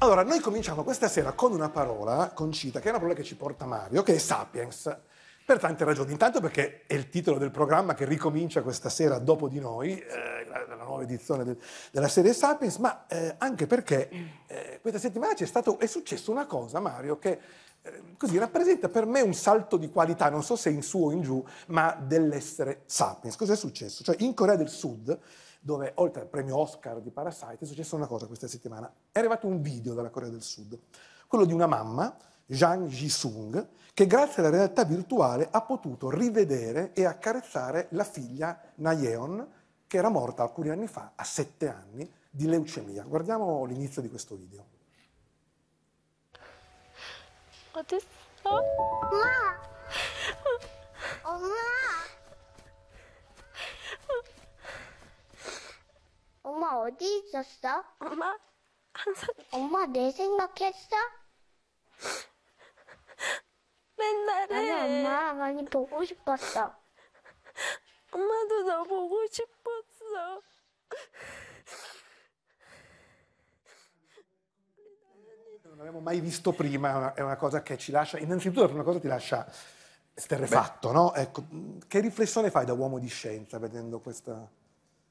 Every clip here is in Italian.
Allora, noi cominciamo questa sera con una parola, concita, che è una parola che ci porta Mario, che è sapiens. Per tante ragioni. Intanto perché è il titolo del programma che ricomincia questa sera dopo di noi, eh, la, la, nuova edizione del, della serie Sapiens, ma eh, anche perché eh, questa settimana è, stato, è successa una cosa, Mario, che eh, così rappresenta per me un salto di qualità, non so se in su o in giù, ma dell'essere sapiens. Cos'è successo? Cioè, in Corea del Sud, dove oltre al premio Oscar di Parasite, è successa una cosa questa settimana. È arrivato un video dalla Corea del Sud, quello di una mamma, Jang Ji-sung, che grazie alla realtà virtuale ha potuto rivedere e accarezzare la figlia Nayeon, che era morta alcuni anni fa, a sette anni, di leucemia. Guardiamo l'inizio di questo video. What is that? Ma! Oh, ma! 엄마 어디 ma, 엄마 항상 엄마 내 생각했어? 맨날 해. 아니 엄마 많이 보고 싶었어. 엄마도 abbiamo mai visto prima, è una, cosa che ci lascia, innanzitutto la una cosa ti lascia sterrefatto, no? ecco, che riflessione fai da uomo di scienza vedendo questa...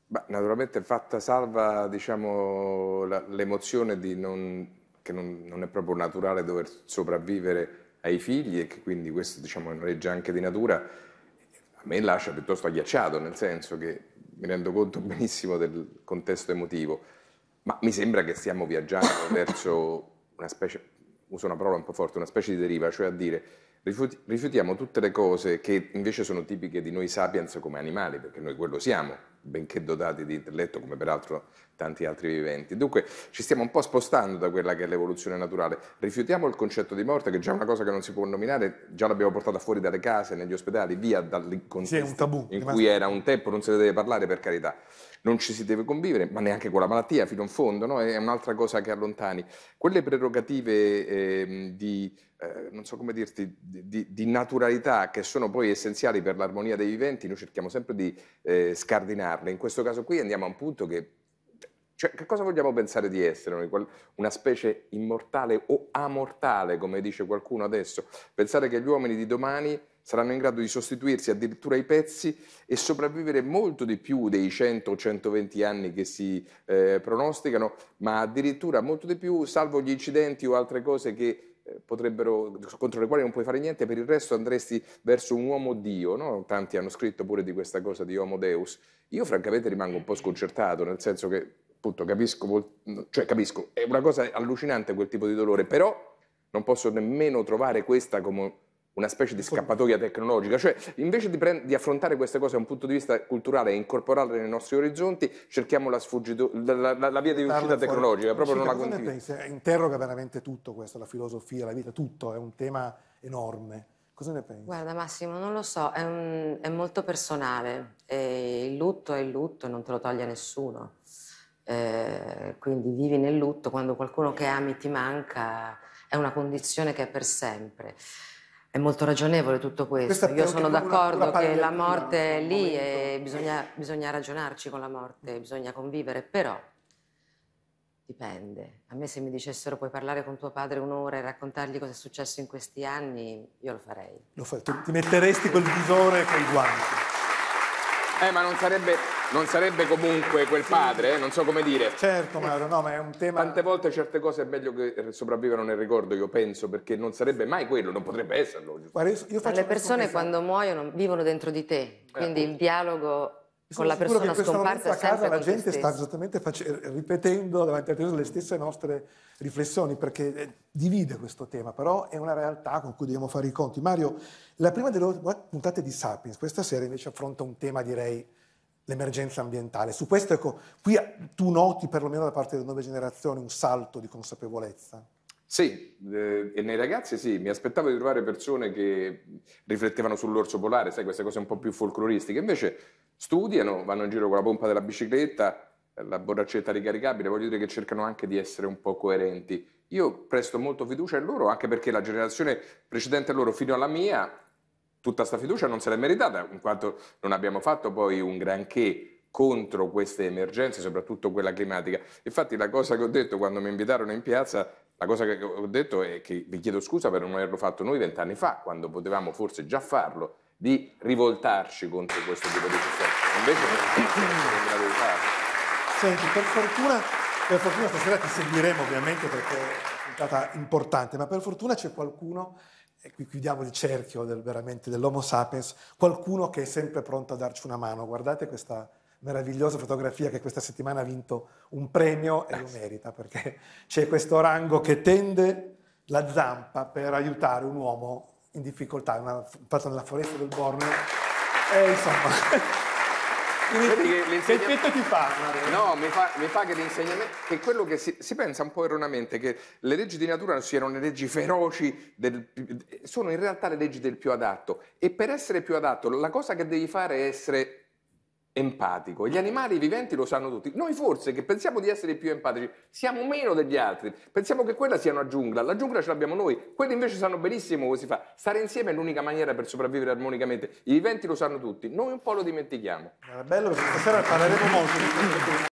Beh, naturalmente fatta salva diciamo, la, l'emozione non, che non, non, è proprio naturale dover sopravvivere ai figli e che quindi questo diciamo, è una legge anche di natura, a me lascia piuttosto agghiacciato, nel senso che mi rendo conto benissimo del contesto emotivo, ma mi sembra che stiamo viaggiando verso una specie, uso una parola un po' forte, una specie di deriva, cioè a dire rifiutiamo tutte le cose che invece sono tipiche di noi sapiens come animali, perché noi quello siamo, benché dotati di intelletto come peraltro tanti altri viventi. Dunque ci stiamo un po' spostando da quella che è l'evoluzione naturale. Rifiutiamo il concetto di morte, che è già una cosa che non si può nominare, già l'abbiamo portata fuori dalle case, negli ospedali, via dal sì, in cui era un tempo, non se ne deve parlare per carità. Non ci si deve convivere, ma neanche con la malattia fino in fondo, no? è un'altra cosa che allontani. Quelle prerogative eh, di, eh, non so come dirti, di, di, naturalità che sono poi essenziali per l'armonia dei viventi, noi cerchiamo sempre di eh, scardinare immaginarle. In questo caso qui andiamo a un punto che... Cioè, che cosa vogliamo pensare di essere? Una specie immortale o amortale, come dice qualcuno adesso? Pensare che gli uomini di domani saranno in grado di sostituirsi addirittura ai pezzi e sopravvivere molto di più dei 100 o 120 anni che si eh, pronosticano, ma addirittura molto di più, salvo gli incidenti o altre cose che potrebbero, contro le quali non puoi fare niente, per il resto andresti verso un uomo Dio, no? tanti hanno scritto pure di questa cosa di Homo Deus. Io francamente rimango un po' sconcertato, nel senso che appunto capisco, cioè capisco, è una cosa allucinante quel tipo di dolore, però non posso nemmeno trovare questa come una specie di scappatoia tecnologica, cioè invece di, di, affrontare queste cose da un punto di vista culturale e incorporarle nei nostri orizzonti, cerchiamo la, la, la, la via di uscita tecnologica, proprio sì, non la condivido. Eh, interroga veramente tutto questo, la filosofia, la vita, tutto, è un tema enorme. Cosa ne pensi? Guarda Massimo, non lo so, è, un, è molto personale, e il lutto è il lutto e non te lo toglie nessuno, eh, quindi vivi nel lutto quando qualcuno che ami ti manca, è una condizione che è per sempre. È molto ragionevole tutto questo. Io sono d'accordo che la morte è lì e bisogna, bisogna ragionarci con la morte, mm. bisogna convivere, però dipende. A me se mi dicessero puoi parlare con tuo padre un'ora e raccontargli cosa è successo in questi anni, io lo farei. Lo fai, tu ti metteresti col visore e col guanto. Eh, ma non sarebbe non sarebbe comunque quel padre, eh? non so come dire. Certo Mauro, no, ma è un tema... Tante volte certe cose è meglio che sopravvivano nel ricordo, io penso, perché non sarebbe mai quello, non potrebbe esserlo. Guarda, io, io le persone quando muoiono vivono dentro di te, eh, quindi eh, il dialogo con la persona scomparsa a casa la gente sta esattamente ripetendo davanti a te le stesse nostre riflessioni perché eh, divide questo tema, però è una realtà con cui dobbiamo fare i conti. Mario, la prima delle puntate di Sapiens questa sera invece affronta un tema direi l'emergenza ambientale. Su questo, ecco, qui tu noti perlomeno da parte delle nuove generazioni un salto di consapevolezza. Sì, eh, e nei ragazzi sì, mi aspettavo di trovare persone che riflettevano sull'orso polare, sai, queste cose un po' più folcloristiche, invece studiano, vanno in giro con la pompa della bicicletta, la borraccetta ricaricabile, voglio dire che cercano anche di essere un po' coerenti. Io presto molto fiducia in loro anche perché la generazione precedente a loro fino alla mia tutta questa fiducia non se l'è meritata, in quanto non abbiamo fatto poi un granché contro queste emergenze, soprattutto quella climatica. Infatti la cosa che ho detto quando mi invitarono in piazza, la cosa che ho detto è che vi chiedo scusa per non averlo fatto noi vent'anni fa, quando potevamo forse già farlo, di rivoltarci contro questo tipo di sistema. Invece non siamo in grado Senti, per fortuna, per fortuna stasera ti seguiremo ovviamente perché è una puntata importante, ma per fortuna c'è qualcuno e qui chiudiamo il cerchio del, veramente dell'Homo sapiens, qualcuno che è sempre pronto a darci una mano. Guardate questa meravigliosa fotografia che questa settimana ha vinto un premio e lo merita perché c'è questo rango che tende la zampa per aiutare un uomo in difficoltà, una, fatta nella foresta del Borneo. E insomma che tetto ti fa? No, mi fa, mi fa che l'insegnamento, che quello che si, si, pensa un po' erroneamente, che le leggi di natura siano le leggi feroci, del, sono in realtà le leggi del più adatto. E per essere più adatto, la cosa che devi fare è essere empatico. Gli animali viventi lo sanno tutti. Noi forse che pensiamo di essere più empatici, siamo meno degli altri. Pensiamo che quella sia una giungla, la giungla ce l'abbiamo noi. Quelli invece sanno benissimo come si fa. Stare insieme è l'unica maniera per sopravvivere armonicamente. I viventi lo sanno tutti, noi un po' lo dimentichiamo. Era bello perché stasera parleremo molto di questo.